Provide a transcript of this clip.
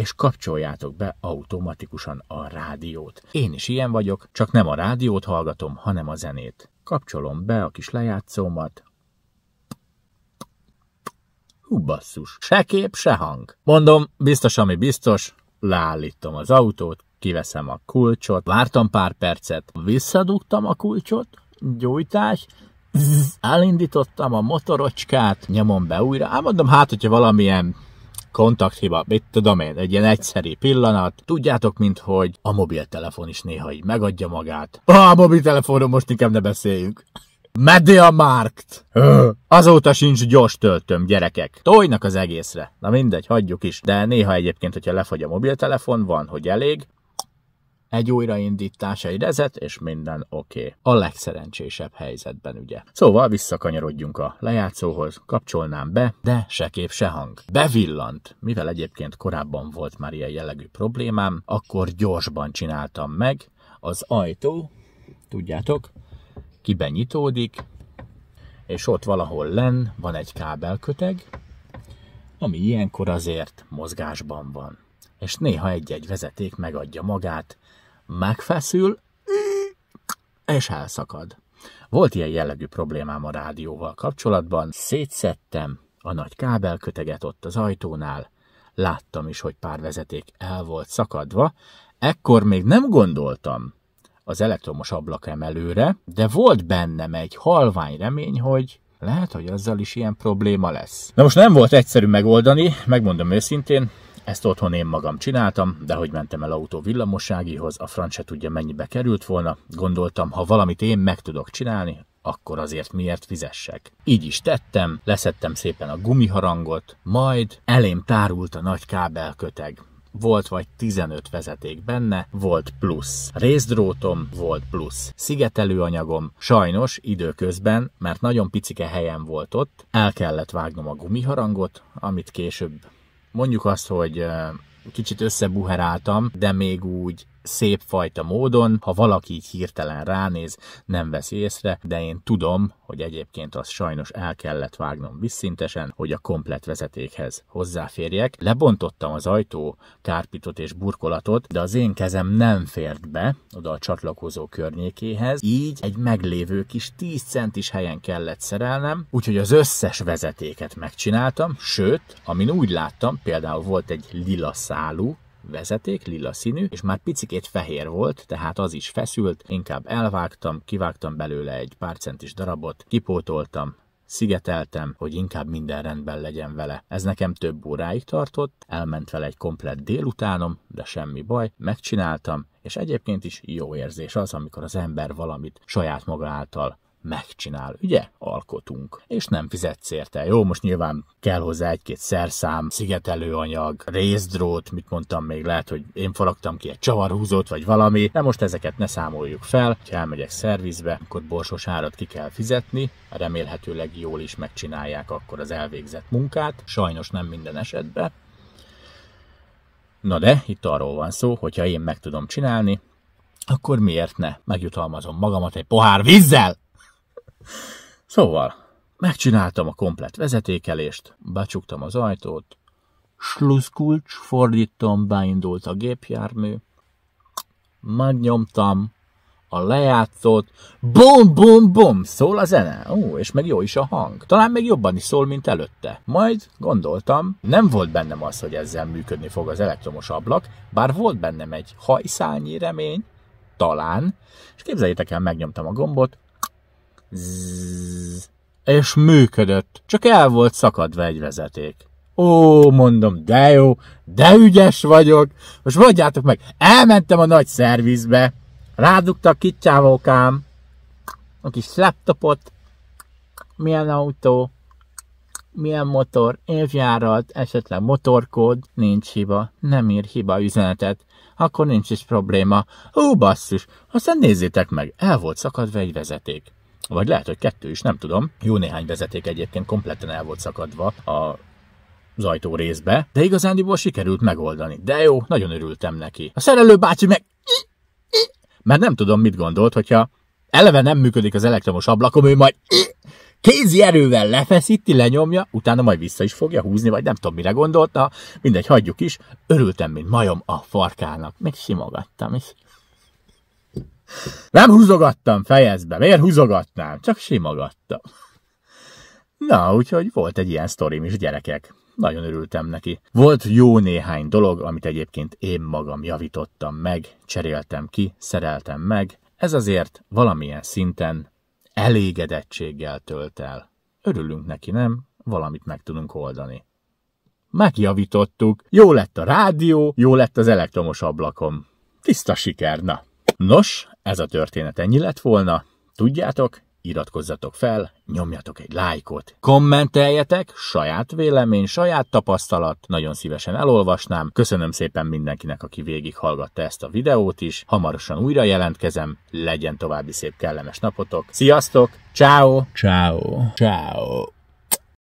és kapcsoljátok be automatikusan a rádiót. Én is ilyen vagyok, csak nem a rádiót hallgatom, hanem a zenét. Kapcsolom be a kis lejátszómat, Hú, basszus, se kép, se hang. Mondom, biztos, ami biztos, leállítom az autót, kiveszem a kulcsot, vártam pár percet, visszadugtam a kulcsot, gyújtás, elindítottam a motorocskát, nyomom be újra, ám mondom, hát, hogyha valamilyen kontakthiba, mit tudom én, egy ilyen egyszerű pillanat. Tudjátok, mint hogy a mobiltelefon is néha így megadja magát. Ah, a mobiltelefonról most inkább ne beszéljünk. Media Markt! Azóta sincs gyors töltöm, gyerekek. Tojnak az egészre. Na mindegy, hagyjuk is. De néha egyébként, hogyha lefagy a mobiltelefon, van, hogy elég egy újraindítás, egy rezet, és minden oké. Okay. A legszerencsésebb helyzetben ugye. Szóval visszakanyarodjunk a lejátszóhoz, kapcsolnám be, de se kép, se hang. Bevillant, mivel egyébként korábban volt már ilyen jellegű problémám, akkor gyorsban csináltam meg, az ajtó, tudjátok, nyitódik, és ott valahol len van egy kábelköteg, ami ilyenkor azért mozgásban van és néha egy-egy vezeték megadja magát, megfeszül, és elszakad. Volt ilyen jellegű problémám a rádióval kapcsolatban, szétszettem a nagy kábelköteget ott az ajtónál, láttam is, hogy pár vezeték el volt szakadva, ekkor még nem gondoltam az elektromos ablak emelőre, de volt bennem egy halvány remény, hogy lehet, hogy azzal is ilyen probléma lesz. Na most nem volt egyszerű megoldani, megmondom őszintén, ezt otthon én magam csináltam, de hogy mentem el autó villamosságihoz, a franc se tudja mennyibe került volna, gondoltam, ha valamit én meg tudok csinálni, akkor azért miért fizessek. Így is tettem, leszettem szépen a gumiharangot, majd elém tárult a nagy kábelköteg. Volt vagy 15 vezeték benne, volt plusz részdrótom, volt plusz szigetelőanyagom. Sajnos időközben, mert nagyon picike helyen volt ott, el kellett vágnom a gumiharangot, amit később Mondjuk azt, hogy kicsit összebuheráltam, de még úgy szép fajta módon, ha valaki így hirtelen ránéz, nem vesz észre, de én tudom, hogy egyébként azt sajnos el kellett vágnom visszintesen, hogy a komplet vezetékhez hozzáférjek. Lebontottam az ajtó kárpitot és burkolatot, de az én kezem nem fért be oda a csatlakozó környékéhez, így egy meglévő kis 10 centis helyen kellett szerelnem, úgyhogy az összes vezetéket megcsináltam, sőt, amin úgy láttam, például volt egy lila szálú, vezeték, lila színű, és már picikét fehér volt, tehát az is feszült, inkább elvágtam, kivágtam belőle egy pár centis darabot, kipótoltam, szigeteltem, hogy inkább minden rendben legyen vele. Ez nekem több óráig tartott, elment vele egy komplett délutánom, de semmi baj, megcsináltam, és egyébként is jó érzés az, amikor az ember valamit saját maga által megcsinál, ugye? Alkotunk. És nem fizetsz érte. Jó, most nyilván kell hozzá egy-két szerszám, szigetelőanyag, részdrót, mit mondtam még, lehet, hogy én faragtam ki egy csavarhúzót, vagy valami, de most ezeket ne számoljuk fel. Ha elmegyek szervizbe, akkor borsos árat ki kell fizetni, remélhetőleg jól is megcsinálják akkor az elvégzett munkát, sajnos nem minden esetben. Na de, itt arról van szó, hogyha én meg tudom csinálni, akkor miért ne? Megjutalmazom magamat egy pohár vízzel! Szóval, megcsináltam a komplet vezetékelést, becsuktam az ajtót, sluszkulcs, fordítom, beindult a gépjármű, megnyomtam a lejátszót, bum, bum, bum, szól a zene, ó, és meg jó is a hang. Talán még jobban is szól, mint előtte. Majd gondoltam, nem volt bennem az, hogy ezzel működni fog az elektromos ablak, bár volt bennem egy hajszányi remény, talán, és képzeljétek el, megnyomtam a gombot, Zzz, és működött, csak el volt szakadva egy vezeték. Ó, mondom, de jó, de ügyes vagyok. Most mondjátok meg, elmentem a nagy szervizbe, rádugta a kicsávókám, a kis laptopot, milyen autó, milyen motor, évjárat, esetleg motorkód, nincs hiba, nem ír hiba üzenetet, akkor nincs is probléma. Ó, basszus, aztán nézzétek meg, el volt szakadva egy vezeték vagy lehet, hogy kettő is, nem tudom. Jó néhány vezeték egyébként kompletten el volt szakadva a az ajtó részbe, de igazándiból sikerült megoldani. De jó, nagyon örültem neki. A szerelő bácsi meg... Mert nem tudom, mit gondolt, hogyha eleve nem működik az elektromos ablakom, ő majd kézi erővel lefeszíti, lenyomja, utána majd vissza is fogja húzni, vagy nem tudom, mire gondolta. mindegy, hagyjuk is. Örültem, mint majom a farkának. Még simogattam is. Nem húzogattam, fejezd be, miért húzogattam? Csak simogattam. Na, úgyhogy volt egy ilyen sztorim is, gyerekek. Nagyon örültem neki. Volt jó néhány dolog, amit egyébként én magam javítottam meg, cseréltem ki, szereltem meg. Ez azért valamilyen szinten elégedettséggel tölt el. Örülünk neki, nem? Valamit meg tudunk oldani. Megjavítottuk. Jó lett a rádió, jó lett az elektromos ablakom. Tiszta siker, na! Nos, ez a történet ennyi lett volna. Tudjátok, iratkozzatok fel, nyomjatok egy lájkot, kommenteljetek, saját vélemény, saját tapasztalat, nagyon szívesen elolvasnám. Köszönöm szépen mindenkinek, aki végighallgatta ezt a videót is. Hamarosan újra jelentkezem, legyen további szép kellemes napotok. Sziasztok, ciao, ciao, ciao.